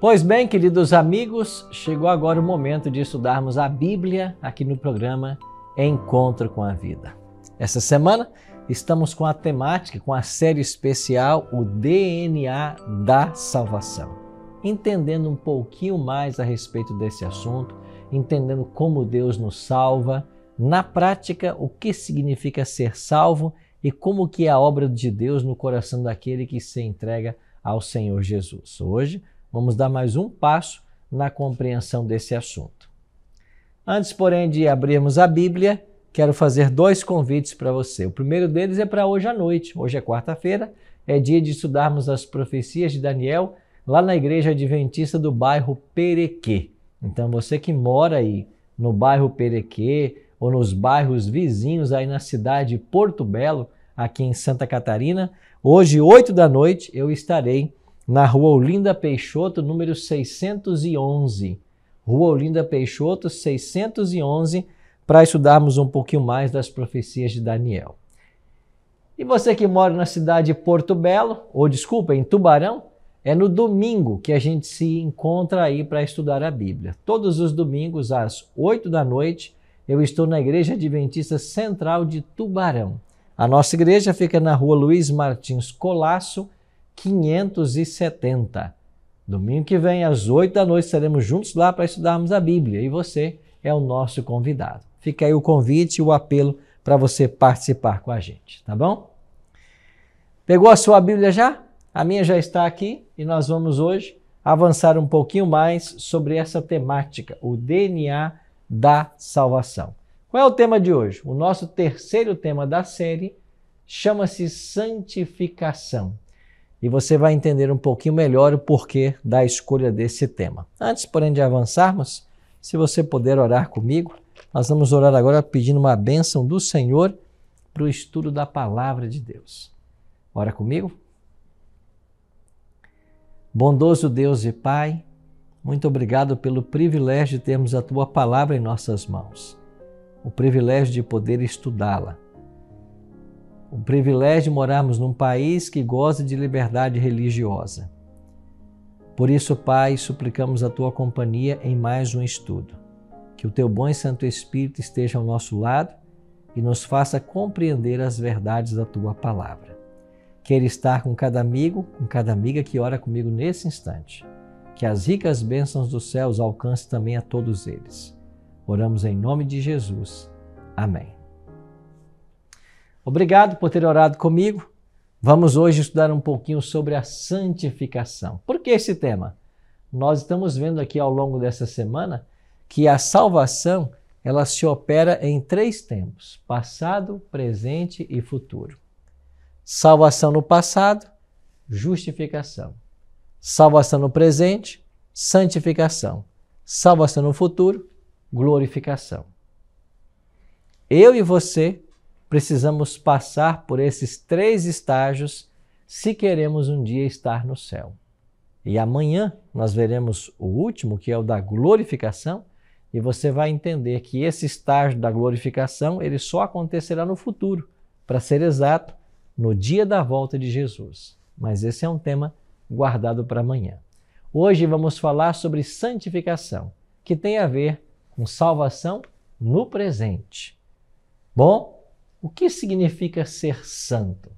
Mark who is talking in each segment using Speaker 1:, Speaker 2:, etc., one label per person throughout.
Speaker 1: Pois bem, queridos amigos, chegou agora o momento de estudarmos a Bíblia aqui no programa Encontro com a Vida. Essa semana estamos com a temática, com a série especial O DNA da Salvação. Entendendo um pouquinho mais a respeito desse assunto, entendendo como Deus nos salva, na prática o que significa ser salvo e como que é a obra de Deus no coração daquele que se entrega ao Senhor Jesus. Hoje Vamos dar mais um passo na compreensão desse assunto. Antes, porém, de abrirmos a Bíblia, quero fazer dois convites para você. O primeiro deles é para hoje à noite. Hoje é quarta-feira, é dia de estudarmos as profecias de Daniel lá na Igreja Adventista do bairro Perequê. Então, você que mora aí no bairro Perequê ou nos bairros vizinhos aí na cidade de Porto Belo, aqui em Santa Catarina, hoje, 8 da noite, eu estarei na Rua Olinda Peixoto, número 611. Rua Olinda Peixoto, 611, para estudarmos um pouquinho mais das profecias de Daniel. E você que mora na cidade de Porto Belo, ou desculpa, em Tubarão, é no domingo que a gente se encontra aí para estudar a Bíblia. Todos os domingos, às 8 da noite, eu estou na Igreja Adventista Central de Tubarão. A nossa igreja fica na rua Luiz Martins Colasso, 570. Domingo que vem, às 8 da noite, estaremos juntos lá para estudarmos a Bíblia e você é o nosso convidado. Fica aí o convite e o apelo para você participar com a gente, tá bom? Pegou a sua Bíblia já? A minha já está aqui e nós vamos hoje avançar um pouquinho mais sobre essa temática, o DNA da salvação. Qual é o tema de hoje? O nosso terceiro tema da série chama-se santificação e você vai entender um pouquinho melhor o porquê da escolha desse tema. Antes, porém, de avançarmos, se você puder orar comigo, nós vamos orar agora pedindo uma bênção do Senhor para o estudo da palavra de Deus. Ora comigo? Bondoso Deus e Pai, muito obrigado pelo privilégio de termos a tua palavra em nossas mãos, o privilégio de poder estudá-la o privilégio de morarmos num país que goza de liberdade religiosa. Por isso, Pai, suplicamos a tua companhia em mais um estudo. Que o teu bom e santo Espírito esteja ao nosso lado e nos faça compreender as verdades da tua palavra. Quero estar com cada amigo, com cada amiga que ora comigo nesse instante. Que as ricas bênçãos dos céus alcancem também a todos eles. Oramos em nome de Jesus. Amém. Obrigado por ter orado comigo. Vamos hoje estudar um pouquinho sobre a santificação. Por que esse tema? Nós estamos vendo aqui ao longo dessa semana que a salvação ela se opera em três tempos: passado, presente e futuro. Salvação no passado, justificação. Salvação no presente, santificação. Salvação no futuro, glorificação. Eu e você precisamos passar por esses três estágios se queremos um dia estar no céu. E amanhã nós veremos o último, que é o da glorificação, e você vai entender que esse estágio da glorificação, ele só acontecerá no futuro, para ser exato, no dia da volta de Jesus. Mas esse é um tema guardado para amanhã. Hoje vamos falar sobre santificação, que tem a ver com salvação no presente. Bom, o que significa ser santo?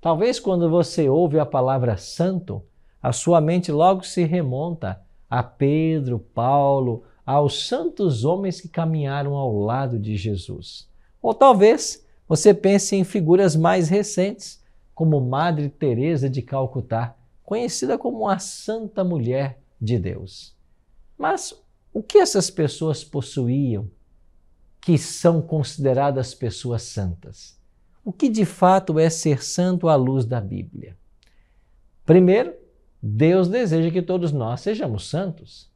Speaker 1: Talvez quando você ouve a palavra santo, a sua mente logo se remonta a Pedro, Paulo, aos santos homens que caminharam ao lado de Jesus. Ou talvez você pense em figuras mais recentes, como Madre Teresa de Calcutá, conhecida como a Santa Mulher de Deus. Mas o que essas pessoas possuíam que são consideradas pessoas santas. O que de fato é ser santo à luz da Bíblia? Primeiro, Deus deseja que todos nós sejamos santos.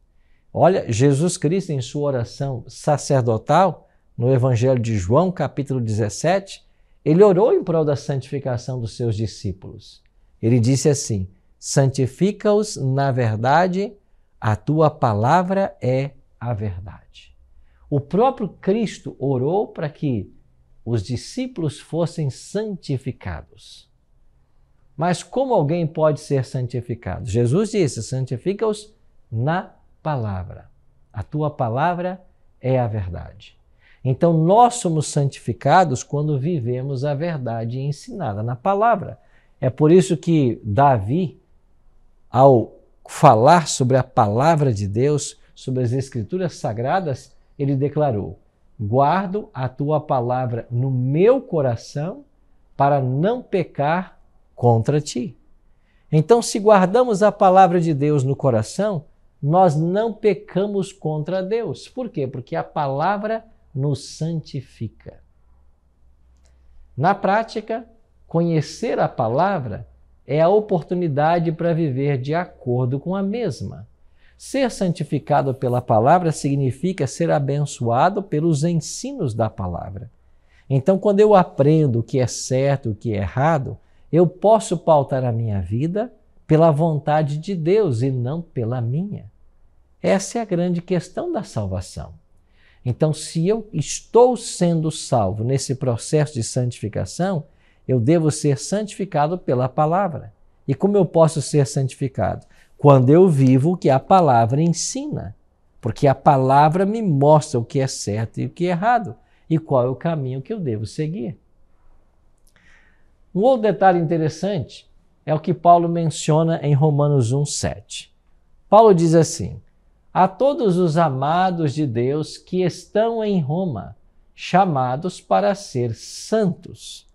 Speaker 1: Olha, Jesus Cristo, em sua oração sacerdotal, no Evangelho de João, capítulo 17, ele orou em prol da santificação dos seus discípulos. Ele disse assim: Santifica-os na verdade, a tua palavra é a verdade. O próprio Cristo orou para que os discípulos fossem santificados. Mas como alguém pode ser santificado? Jesus disse: santifica-os na palavra. A tua palavra é a verdade. Então, nós somos santificados quando vivemos a verdade ensinada na palavra. É por isso que Davi, ao falar sobre a palavra de Deus, sobre as escrituras sagradas, ele declarou: Guardo a tua palavra no meu coração para não pecar contra ti. Então, se guardamos a palavra de Deus no coração, nós não pecamos contra Deus. Por quê? Porque a palavra nos santifica. Na prática, conhecer a palavra é a oportunidade para viver de acordo com a mesma. Ser santificado pela palavra significa ser abençoado pelos ensinos da palavra. Então, quando eu aprendo o que é certo e o que é errado, eu posso pautar a minha vida pela vontade de Deus e não pela minha. Essa é a grande questão da salvação. Então, se eu estou sendo salvo nesse processo de santificação, eu devo ser santificado pela palavra. E como eu posso ser santificado? quando eu vivo o que a palavra ensina, porque a palavra me mostra o que é certo e o que é errado e qual é o caminho que eu devo seguir. Um outro detalhe interessante é o que Paulo menciona em Romanos 1:7. Paulo diz assim: A todos os amados de Deus que estão em Roma, chamados para ser santos.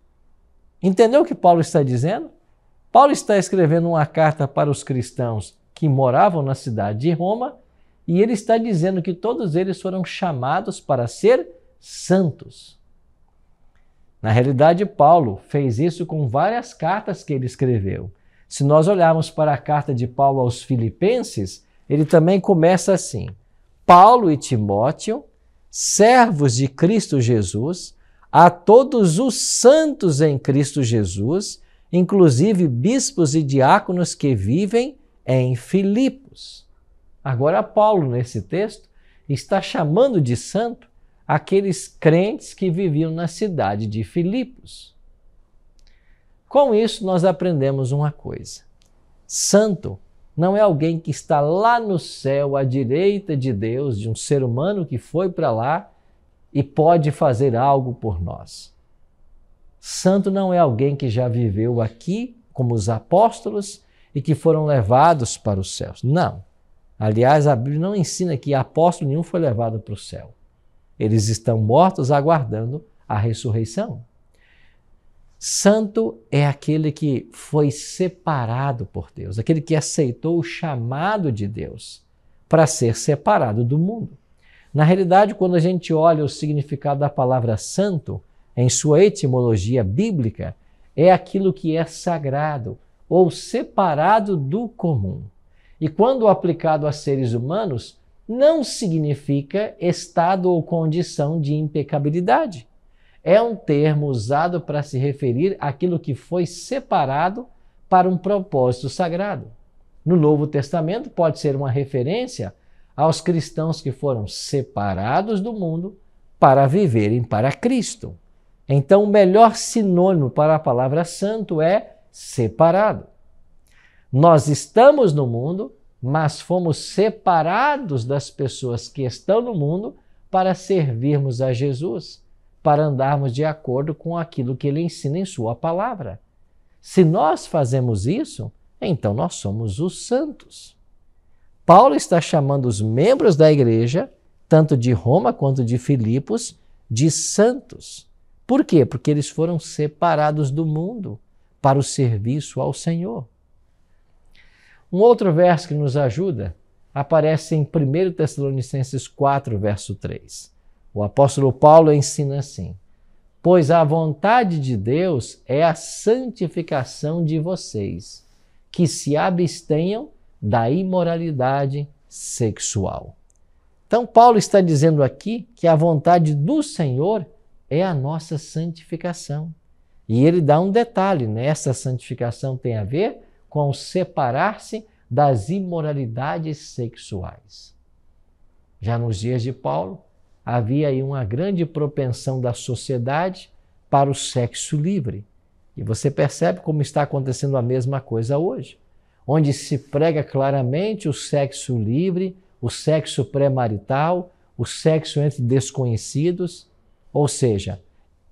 Speaker 1: Entendeu o que Paulo está dizendo? Paulo está escrevendo uma carta para os cristãos que moravam na cidade de Roma, e ele está dizendo que todos eles foram chamados para ser santos. Na realidade, Paulo fez isso com várias cartas que ele escreveu. Se nós olharmos para a carta de Paulo aos Filipenses, ele também começa assim: Paulo e Timóteo, servos de Cristo Jesus, a todos os santos em Cristo Jesus, inclusive bispos e diáconos que vivem é em Filipos. Agora, Paulo, nesse texto, está chamando de santo aqueles crentes que viviam na cidade de Filipos. Com isso, nós aprendemos uma coisa: santo não é alguém que está lá no céu, à direita de Deus, de um ser humano que foi para lá e pode fazer algo por nós. Santo não é alguém que já viveu aqui, como os apóstolos, e que foram levados para os céus. Não. Aliás, a Bíblia não ensina que apóstolo nenhum foi levado para o céu. Eles estão mortos aguardando a ressurreição. Santo é aquele que foi separado por Deus, aquele que aceitou o chamado de Deus para ser separado do mundo. Na realidade, quando a gente olha o significado da palavra santo, em sua etimologia bíblica, é aquilo que é sagrado, ou separado do comum. E quando aplicado a seres humanos, não significa estado ou condição de impecabilidade. É um termo usado para se referir àquilo que foi separado para um propósito sagrado. No Novo Testamento, pode ser uma referência aos cristãos que foram separados do mundo para viverem para Cristo. Então, o melhor sinônimo para a palavra santo é separado. Nós estamos no mundo, mas fomos separados das pessoas que estão no mundo para servirmos a Jesus, para andarmos de acordo com aquilo que ele ensina em Sua palavra. Se nós fazemos isso, então nós somos os santos. Paulo está chamando os membros da igreja, tanto de Roma quanto de Filipos, de santos. Por quê? Porque eles foram separados do mundo para o serviço ao Senhor. Um outro verso que nos ajuda aparece em 1 Tessalonicenses 4, verso 3. O apóstolo Paulo ensina assim: Pois a vontade de Deus é a santificação de vocês, que se abstenham da imoralidade sexual. Então, Paulo está dizendo aqui que a vontade do Senhor é a nossa santificação. E ele dá um detalhe, né? essa santificação tem a ver com separar-se das imoralidades sexuais. Já nos dias de Paulo, havia aí uma grande propensão da sociedade para o sexo livre. E você percebe como está acontecendo a mesma coisa hoje, onde se prega claramente o sexo livre, o sexo pré-marital, o sexo entre desconhecidos, ou seja,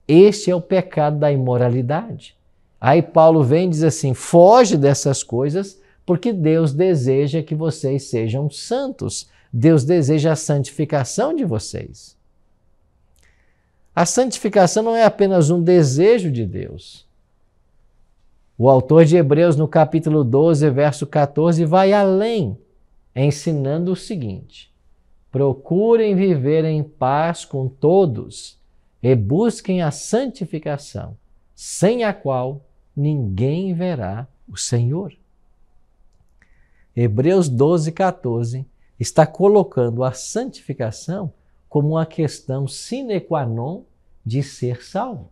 Speaker 1: este é o pecado da imoralidade. Aí Paulo vem e diz assim: foge dessas coisas, porque Deus deseja que vocês sejam santos. Deus deseja a santificação de vocês. A santificação não é apenas um desejo de Deus. O autor de Hebreus, no capítulo 12, verso 14, vai além, ensinando o seguinte: procurem viver em paz com todos e busquem a santificação, sem a qual ninguém verá o Senhor. Hebreus 12, 14 está colocando a santificação como uma questão sine qua non de ser salvo.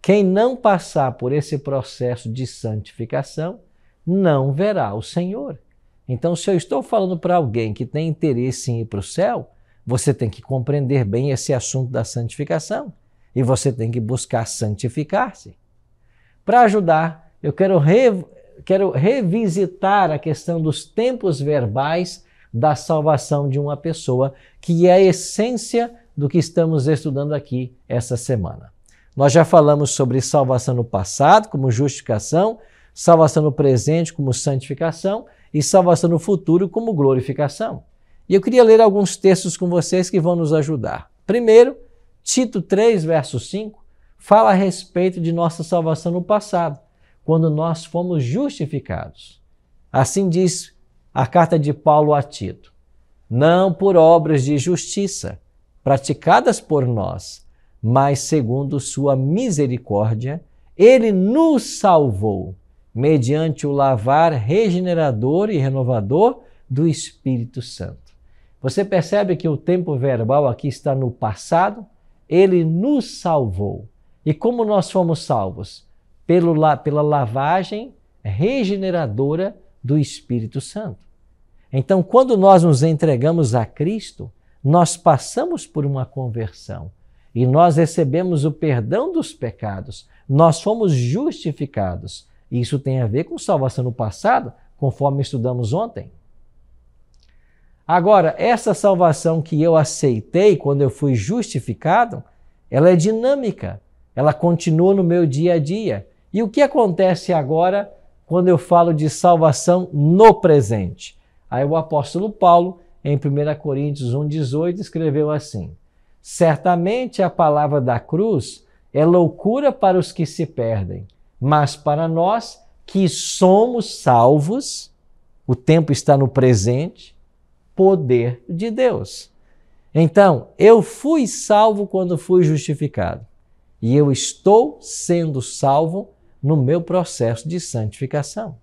Speaker 1: Quem não passar por esse processo de santificação não verá o Senhor. Então, se eu estou falando para alguém que tem interesse em ir para o céu, você tem que compreender bem esse assunto da santificação e você tem que buscar santificar-se. Para ajudar, eu quero, re, quero revisitar a questão dos tempos verbais da salvação de uma pessoa, que é a essência do que estamos estudando aqui essa semana. Nós já falamos sobre salvação no passado, como justificação, salvação no presente, como santificação, e salvação no futuro, como glorificação. E eu queria ler alguns textos com vocês que vão nos ajudar. Primeiro, Tito 3, verso 5, fala a respeito de nossa salvação no passado, quando nós fomos justificados. Assim diz a carta de Paulo a Tito: Não por obras de justiça praticadas por nós, mas segundo sua misericórdia, ele nos salvou, mediante o lavar regenerador e renovador do Espírito Santo. Você percebe que o tempo verbal aqui está no passado? Ele nos salvou. E como nós fomos salvos? Pelo, pela lavagem regeneradora do Espírito Santo. Então, quando nós nos entregamos a Cristo, nós passamos por uma conversão e nós recebemos o perdão dos pecados, nós fomos justificados. Isso tem a ver com salvação no passado, conforme estudamos ontem. Agora, essa salvação que eu aceitei quando eu fui justificado, ela é dinâmica, ela continua no meu dia a dia. E o que acontece agora quando eu falo de salvação no presente? Aí o apóstolo Paulo, em 1 Coríntios 1,18, escreveu assim: Certamente a palavra da cruz é loucura para os que se perdem, mas para nós que somos salvos, o tempo está no presente poder de Deus. Então, eu fui salvo quando fui justificado. E eu estou sendo salvo no meu processo de santificação.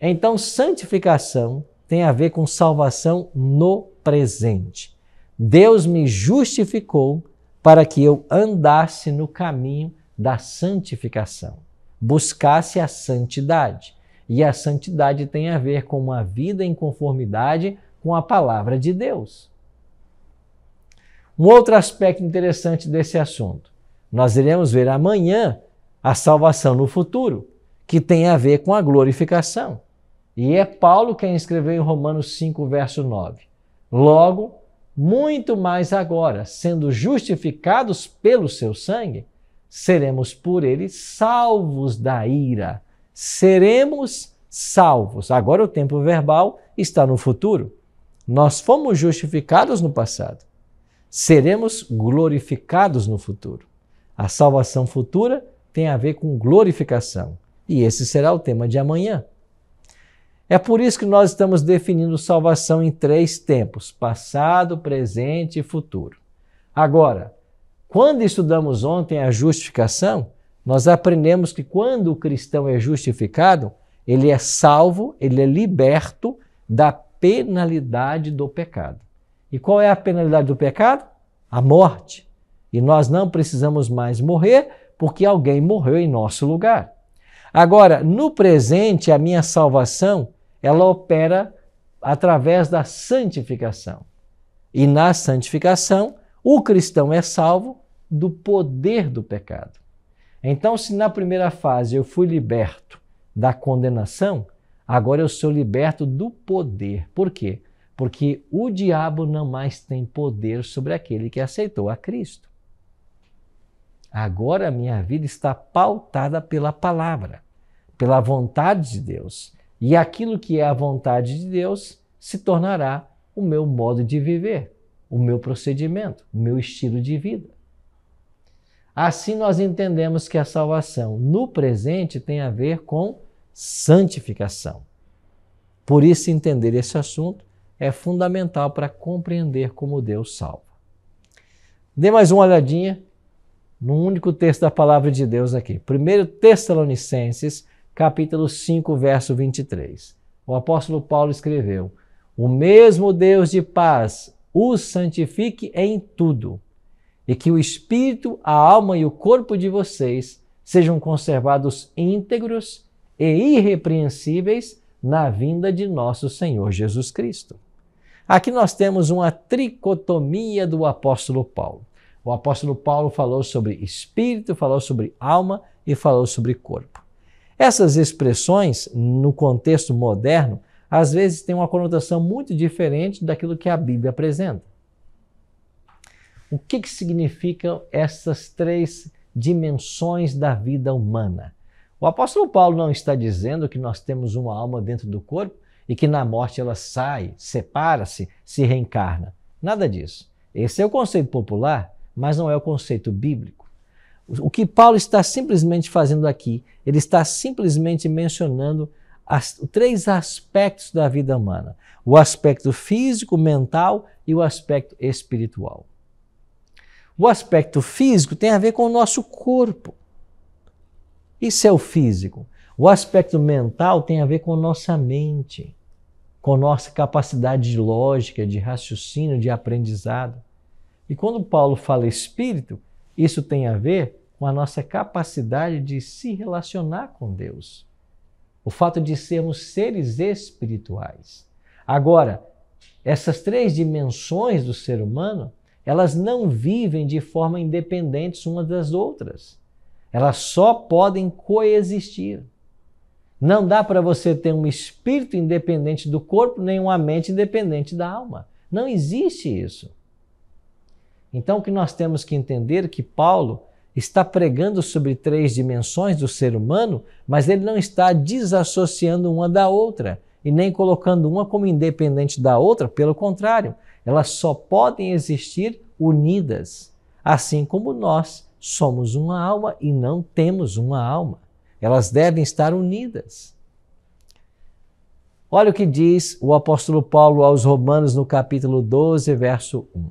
Speaker 1: Então, santificação tem a ver com salvação no presente. Deus me justificou para que eu andasse no caminho da santificação, buscasse a santidade. E a santidade tem a ver com uma vida em conformidade com a palavra de Deus. Um outro aspecto interessante desse assunto. Nós iremos ver amanhã a salvação no futuro, que tem a ver com a glorificação. E é Paulo quem escreveu em Romanos 5, verso 9. Logo, muito mais agora, sendo justificados pelo seu sangue, seremos por ele salvos da ira seremos salvos. Agora o tempo verbal está no futuro. Nós fomos justificados no passado, seremos glorificados no futuro. A salvação futura tem a ver com glorificação, e esse será o tema de amanhã. É por isso que nós estamos definindo salvação em três tempos: passado, presente e futuro. Agora, quando estudamos ontem a justificação, nós aprendemos que quando o cristão é justificado, ele é salvo, ele é liberto da penalidade do pecado. E qual é a penalidade do pecado? A morte. E nós não precisamos mais morrer, porque alguém morreu em nosso lugar. Agora, no presente, a minha salvação, ela opera através da santificação. E na santificação, o cristão é salvo do poder do pecado. Então, se na primeira fase eu fui liberto da condenação, agora eu sou liberto do poder. Por quê? Porque o diabo não mais tem poder sobre aquele que aceitou a Cristo. Agora a minha vida está pautada pela palavra, pela vontade de Deus. E aquilo que é a vontade de Deus se tornará o meu modo de viver, o meu procedimento, o meu estilo de vida. Assim nós entendemos que a salvação no presente tem a ver com santificação. Por isso, entender esse assunto é fundamental para compreender como Deus salva. Dê mais uma olhadinha num único texto da palavra de Deus aqui. 1 Tessalonicenses, capítulo 5, verso 23. O apóstolo Paulo escreveu: O mesmo Deus de paz os santifique em tudo e que o espírito, a alma e o corpo de vocês sejam conservados íntegros e irrepreensíveis na vinda de nosso Senhor Jesus Cristo. Aqui nós temos uma tricotomia do apóstolo Paulo. O apóstolo Paulo falou sobre espírito, falou sobre alma e falou sobre corpo. Essas expressões, no contexto moderno, às vezes têm uma conotação muito diferente daquilo que a Bíblia apresenta. O que, que significam essas três dimensões da vida humana? O apóstolo Paulo não está dizendo que nós temos uma alma dentro do corpo e que na morte ela sai, separa-se, se reencarna. Nada disso. Esse é o conceito popular, mas não é o conceito bíblico. O que Paulo está simplesmente fazendo aqui, ele está simplesmente mencionando as, três aspectos da vida humana: o aspecto físico, mental e o aspecto espiritual. O aspecto físico tem a ver com o nosso corpo. Isso é o físico. O aspecto mental tem a ver com nossa mente, com nossa capacidade de lógica, de raciocínio, de aprendizado. E quando Paulo fala espírito, isso tem a ver com a nossa capacidade de se relacionar com Deus. O fato de sermos seres espirituais. Agora, essas três dimensões do ser humano elas não vivem de forma independente umas das outras. Elas só podem coexistir. Não dá para você ter um espírito independente do corpo, nem uma mente independente da alma. Não existe isso. Então, o que nós temos que entender é que Paulo está pregando sobre três dimensões do ser humano, mas ele não está desassociando uma da outra e nem colocando uma como independente da outra, pelo contrário, elas só podem existir unidas, assim como nós somos uma alma e não temos uma alma. Elas devem estar unidas. Olha o que diz o apóstolo Paulo aos Romanos no capítulo 12, verso 1.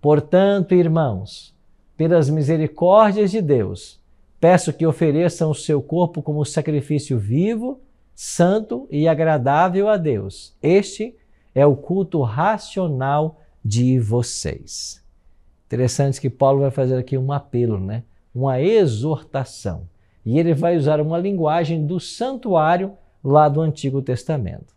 Speaker 1: Portanto, irmãos, pelas misericórdias de Deus, peço que ofereçam o seu corpo como sacrifício vivo, santo e agradável a Deus. Este é o culto racional de vocês. Interessante que Paulo vai fazer aqui um apelo, né? uma exortação. E ele vai usar uma linguagem do santuário lá do Antigo Testamento.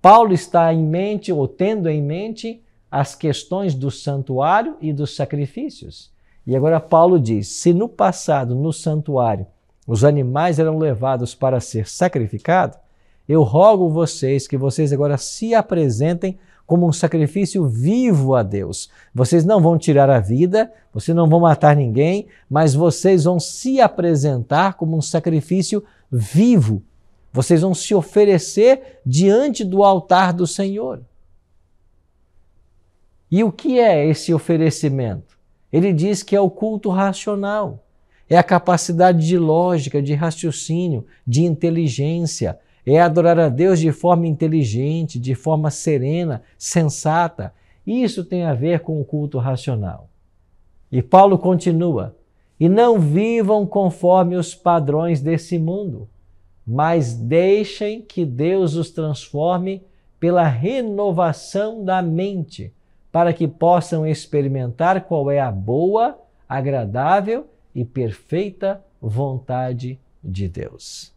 Speaker 1: Paulo está em mente, ou tendo em mente, as questões do santuário e dos sacrifícios. E agora Paulo diz: se no passado, no santuário, os animais eram levados para ser sacrificado, eu rogo vocês que vocês agora se apresentem como um sacrifício vivo a Deus. Vocês não vão tirar a vida, vocês não vão matar ninguém, mas vocês vão se apresentar como um sacrifício vivo. Vocês vão se oferecer diante do altar do Senhor. E o que é esse oferecimento? Ele diz que é o culto racional é a capacidade de lógica, de raciocínio, de inteligência. É adorar a Deus de forma inteligente, de forma serena, sensata. Isso tem a ver com o culto racional. E Paulo continua: e não vivam conforme os padrões desse mundo, mas deixem que Deus os transforme pela renovação da mente, para que possam experimentar qual é a boa, agradável e perfeita vontade de Deus.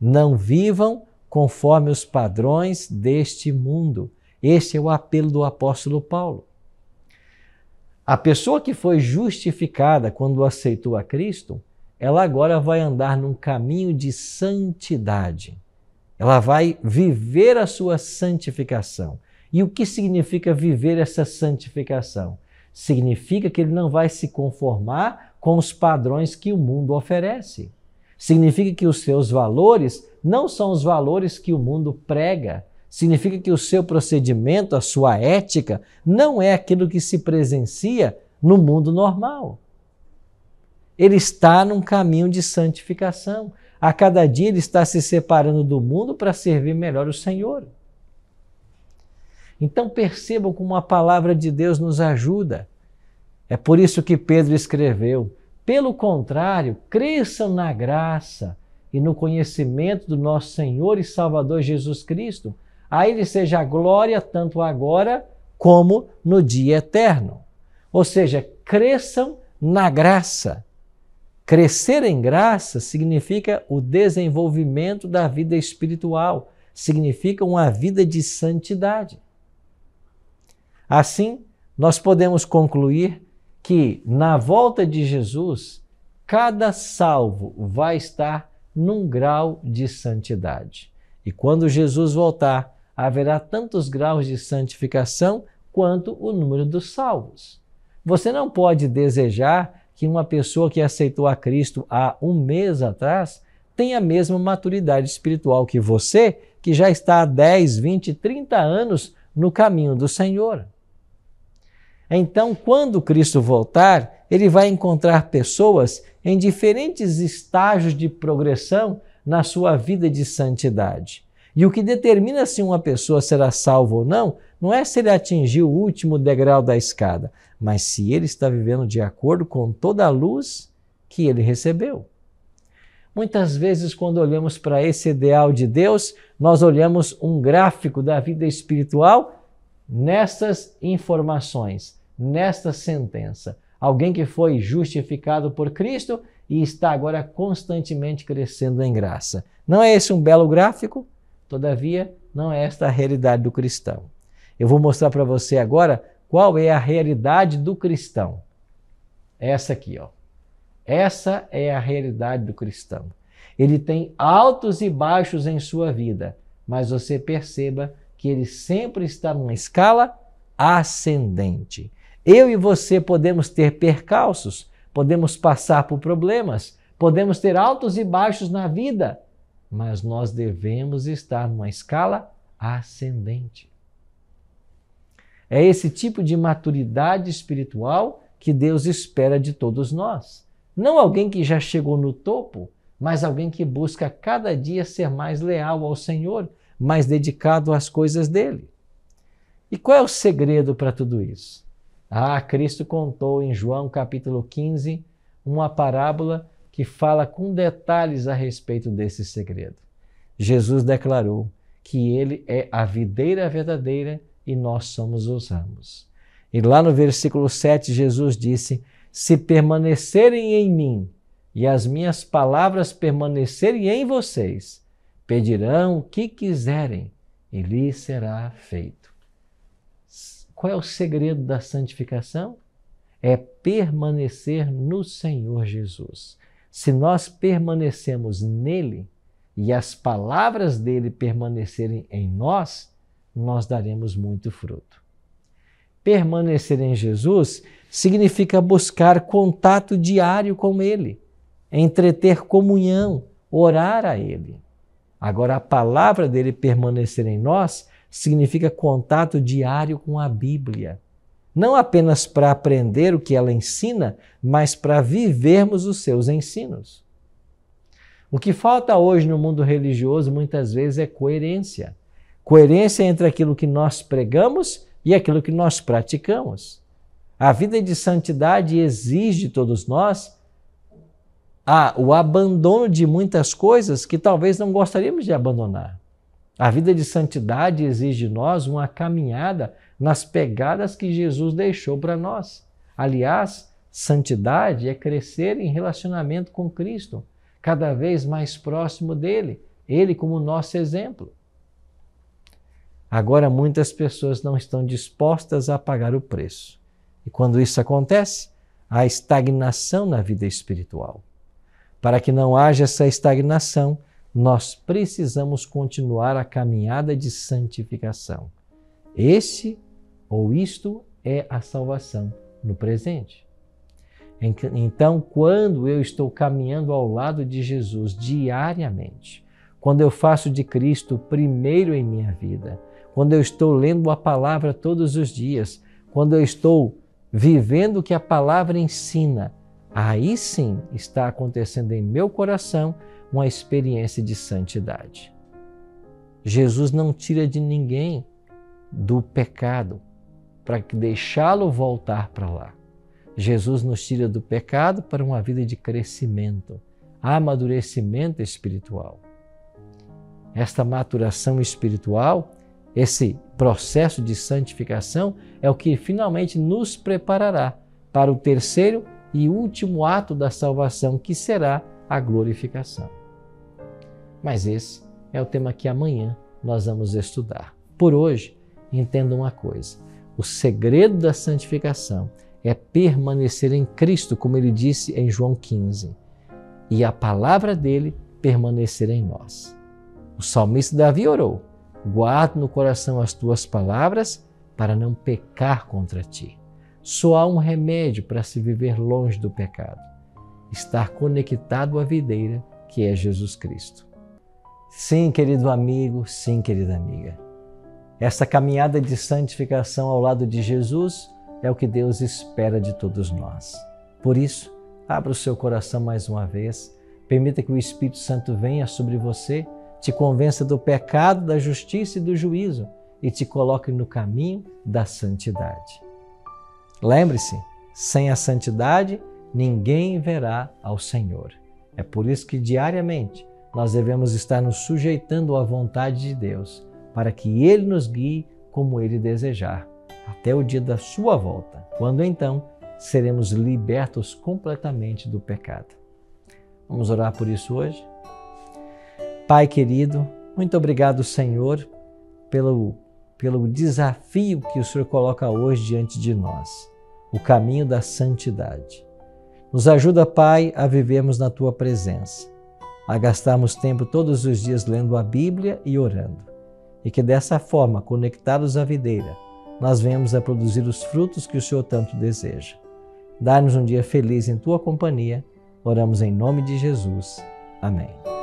Speaker 1: Não vivam conforme os padrões deste mundo. Este é o apelo do apóstolo Paulo. A pessoa que foi justificada quando aceitou a Cristo, ela agora vai andar num caminho de santidade. Ela vai viver a sua santificação. E o que significa viver essa santificação? Significa que ele não vai se conformar com os padrões que o mundo oferece. Significa que os seus valores não são os valores que o mundo prega. Significa que o seu procedimento, a sua ética, não é aquilo que se presencia no mundo normal. Ele está num caminho de santificação. A cada dia ele está se separando do mundo para servir melhor o Senhor. Então percebam como a palavra de Deus nos ajuda é por isso que Pedro escreveu: pelo contrário, cresçam na graça e no conhecimento do nosso Senhor e Salvador Jesus Cristo. A Ele seja a glória, tanto agora como no dia eterno. Ou seja, cresçam na graça. Crescer em graça significa o desenvolvimento da vida espiritual, significa uma vida de santidade. Assim, nós podemos concluir que na volta de Jesus, cada salvo vai estar num grau de santidade. E quando Jesus voltar, haverá tantos graus de santificação quanto o número dos salvos. Você não pode desejar que uma pessoa que aceitou a Cristo há um mês atrás tenha a mesma maturidade espiritual que você, que já está há 10, 20, 30 anos no caminho do Senhor. Então, quando Cristo voltar, ele vai encontrar pessoas em diferentes estágios de progressão na sua vida de santidade. E o que determina se uma pessoa será salva ou não, não é se ele atingiu o último degrau da escada, mas se ele está vivendo de acordo com toda a luz que ele recebeu. Muitas vezes, quando olhamos para esse ideal de Deus, nós olhamos um gráfico da vida espiritual nessas informações nesta sentença. Alguém que foi justificado por Cristo e está agora constantemente crescendo em graça. Não é esse um belo gráfico? Todavia, não é esta a realidade do cristão. Eu vou mostrar para você agora qual é a realidade do cristão. Essa aqui, ó. Essa é a realidade do cristão. Ele tem altos e baixos em sua vida, mas você perceba que ele sempre está numa escala ascendente. Eu e você podemos ter percalços, podemos passar por problemas, podemos ter altos e baixos na vida, mas nós devemos estar numa escala ascendente. É esse tipo de maturidade espiritual que Deus espera de todos nós. Não alguém que já chegou no topo, mas alguém que busca cada dia ser mais leal ao Senhor, mais dedicado às coisas dele. E qual é o segredo para tudo isso? Ah, Cristo contou em João capítulo 15 uma parábola que fala com detalhes a respeito desse segredo. Jesus declarou que ele é a videira verdadeira e nós somos os ramos. E lá no versículo 7, Jesus disse: Se permanecerem em mim e as minhas palavras permanecerem em vocês, pedirão o que quiserem e lhes será feito. Qual é o segredo da santificação? É permanecer no Senhor Jesus. Se nós permanecemos nele e as palavras dele permanecerem em nós, nós daremos muito fruto. Permanecer em Jesus significa buscar contato diário com ele, entreter comunhão, orar a ele. Agora, a palavra dele permanecer em nós significa contato diário com a Bíblia. Não apenas para aprender o que ela ensina, mas para vivermos os seus ensinos. O que falta hoje no mundo religioso muitas vezes é coerência. Coerência entre aquilo que nós pregamos e aquilo que nós praticamos. A vida de santidade exige de todos nós a, ah, o abandono de muitas coisas que talvez não gostaríamos de abandonar. A vida de santidade exige de nós uma caminhada nas pegadas que Jesus deixou para nós. Aliás, santidade é crescer em relacionamento com Cristo, cada vez mais próximo dele, ele como nosso exemplo. Agora, muitas pessoas não estão dispostas a pagar o preço. E quando isso acontece, há estagnação na vida espiritual. Para que não haja essa estagnação, nós precisamos continuar a caminhada de santificação. Esse ou isto é a salvação no presente. Então, quando eu estou caminhando ao lado de Jesus diariamente, quando eu faço de Cristo primeiro em minha vida, quando eu estou lendo a palavra todos os dias, quando eu estou vivendo o que a palavra ensina, aí sim está acontecendo em meu coração uma experiência de santidade. Jesus não tira de ninguém do pecado para deixá-lo voltar para lá. Jesus nos tira do pecado para uma vida de crescimento, amadurecimento espiritual. Esta maturação espiritual, esse processo de santificação, é o que finalmente nos preparará para o terceiro e último ato da salvação, que será a glorificação. Mas esse é o tema que amanhã nós vamos estudar. Por hoje, entenda uma coisa: o segredo da santificação é permanecer em Cristo, como ele disse em João 15, e a palavra dele permanecer em nós. O salmista Davi orou: guarda no coração as tuas palavras para não pecar contra ti. Só há um remédio para se viver longe do pecado: estar conectado à videira que é Jesus Cristo. Sim, querido amigo, sim, querida amiga. Esta caminhada de santificação ao lado de Jesus é o que Deus espera de todos nós. Por isso, abra o seu coração mais uma vez, permita que o Espírito Santo venha sobre você, te convença do pecado, da justiça e do juízo e te coloque no caminho da santidade. Lembre-se, sem a santidade, ninguém verá ao Senhor. É por isso que diariamente nós devemos estar nos sujeitando à vontade de Deus, para que Ele nos guie como Ele desejar, até o dia da Sua volta, quando então seremos libertos completamente do pecado. Vamos orar por isso hoje? Pai querido, muito obrigado, Senhor, pelo, pelo desafio que o Senhor coloca hoje diante de nós o caminho da santidade. Nos ajuda, Pai, a vivermos na tua presença a gastarmos tempo todos os dias lendo a Bíblia e orando. E que dessa forma, conectados à videira, nós venhamos a produzir os frutos que o Senhor tanto deseja. Dá-nos um dia feliz em tua companhia. Oramos em nome de Jesus. Amém.